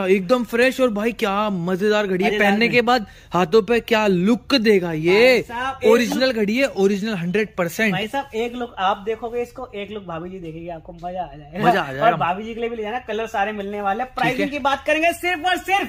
हाँ, एकदम फ्रेश और भाई क्या मजेदार घड़ी है पहनने के बाद हाथों पे क्या लुक देगा ये ओरिजिनल घड़ी है ओरिजिनल हंड्रेड परसेंट भाई साहब एक लुक आप देखोगे इसको एक लुक भाभी जी देखेगी आपको मजा आ जाएगा मजा आ जाएगा और भाभी जी के लिए भी ले जाना कलर सारे मिलने वाले प्राइसिंग की बात करेंगे सिर्फ और सिर्फ